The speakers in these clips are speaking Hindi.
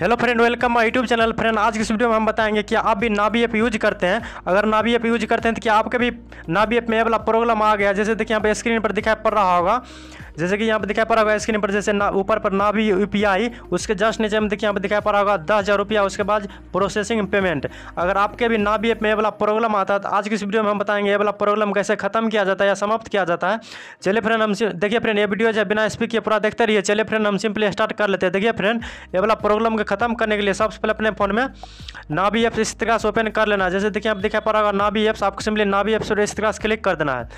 hello friend welcome my YouTube channel friend आज की इस वीडियो में हम बताएंगे कि आप भी नावी ऐप यूज करते हैं अगर नावी ऐप यूज करते हैं तो क्या आपके भी नावी ऐप में वाला प्रॉब्लम आ गया जैसे देखिए यहाँ पे स्क्रीन पर दिखाई पड़ रहा होगा जैसे कि यहाँ पर दिखाई पड़ा होगा स्क्रीन पर जैसे ना ऊपर पर ना भी यू उसके जस्ट नीचे में देखिए यहाँ पर दिखाई पड़ा होगा दस हज़ार रुपया उसके बाद प्रोसेसिंग पेमेंट अगर आपके भी ना भी एप में ये वाला प्रॉब्लम आता है तो आज की इस वीडियो में हम बताएंगे ये वाला प्रॉब्लम कैसे खत्म किया जाता है या समाप्त किया जाता है चलिए फ्रेंड हम देखिए फ्रेंड ये वीडियो जो बिना स्पीक के पूरा देखते रहिए चलिए फ्रेंड हम सिंपली स्टार्ट कर लेते हैं देखिए फ्रेंड ये वाला प्रॉब्लम को खत्म करने के लिए सबसे पहले अपने फ़ोन में ना भी ऐप्स इस तरह से ओपन कर लेना जैसे देखिए आप दिखाई पड़ा होगा ना भी एप्स आपको सिंपली ना भी एप्स पर इस तरह से क्लिक कर देना है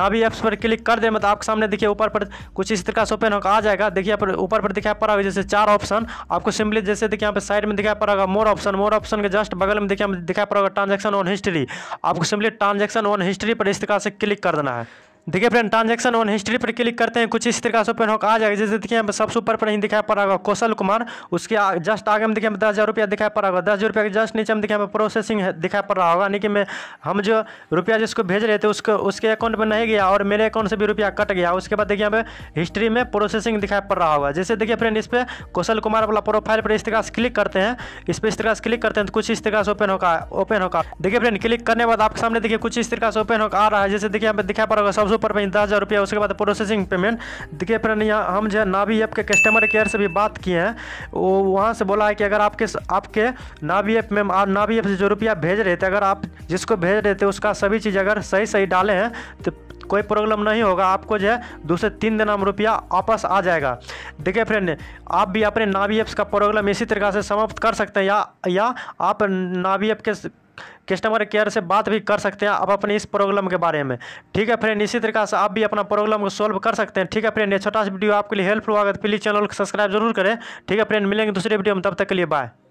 ना भी एप्स पर क्लिक कर दे मतलब आपके सामने देखिए ऊपर पर कुछ इस तरह से ओपन होकर आ जाएगा देखिए यहाँ पर ऊपर पर दिखाया पड़ा जैसे चार ऑप्शन आपको सिंपली जैसे देखिए यहाँ पर साइड में दिखाया पड़ा मोर ऑप्शन मोर ऑप्शन के जस्ट बगल में देखिए दिखाया पड़ा ट्रांजेक्शन ऑन हिस्ट्री आपको सिंपली ट्रांजेक्शन ऑन हिस्ट्री पर इस तरह से क्लिक कर देना है देखिए फ्रेंड ट्रांजेक्शन ऑन हिस्ट्री पर क्लिक करते हैं कुछ इस तरीके से ओपन होकर आ जाएगा जैसे देखिए यहाँ सबसे ऊपर पर ही दिखाई पड़ रहा कौशल कुमार उसके जस्ट आगे में देखिए दस हज़ार रुपया दिखाई पड़ रहा होगा दस हज़ार रुपया के जस्ट नीचे में देखिए हमें प्रोसेसिंग दिखाई पड़ रहा होगा यानी कि मैं हम जो रुपया जिसको भेज रहे थे उसको उसके अकाउंट में नहीं गया और मेरे अकाउंट से भी रुपया कट गया उसके बाद देखिए हमें हिस्ट्री में प्रोसेसिंग दिखाई पड़ रहा होगा जैसे देखिए फ्रेंड इस पर कौशल कुमार वाला प्रोफाइल पर इस तरह से क्लिक करते हैं इस पर इस तरह से क्लिक करते हैं तो कुछ इस तरह से ओपन होगा ओपन होगा देखिए फ्रेंड क्लिक करने के बाद आपके सामने देखिए कुछ इस तरह से ओपन होकर आ रहा है जैसे देखिए हमें दिखाई पड़ रहा होगा सबसे सौ पर पैंतालीस हज़ार रुपया उसके बाद प्रोसेसिंग पेमेंट देखिए फिर यहाँ हम जो है नावी ऐप के कस्टमर केयर से भी बात किए हैं वो वहाँ से बोला है कि अगर आपके आपके नावी ऐप में आप नावी ऐप से जो रुपया भेज रहे थे अगर आप जिसको भेज रहे थे उसका सभी चीज़ अगर सही सही डाले हैं तो कोई प्रॉब्लम नहीं होगा आपको जो है दूसरे तीन दिन में रुपया वापस आ जाएगा देखिए फ्रेंड आप भी अपने नावी ऐप्स का प्रॉब्लम इसी तरीका से समाप्त कर सकते हैं या या आप नावी ऐप के कस्टमर केयर से बात भी कर सकते हैं आप अपने इस प्रॉब्लम के बारे में ठीक है फ्रेंड इसी तरीका से आप भी अपना प्रॉब्लम को सॉल्व कर सकते हैं ठीक है फ्रेंड ये छोटा सा वीडियो आपके लिए हेल्पफुल होगा तो प्लीज़ चैनल को सब्सक्राइब जरूर करें ठीक है फ्रेंड मिलेंगे दूसरे वीडियो में तब तक के लिए बाय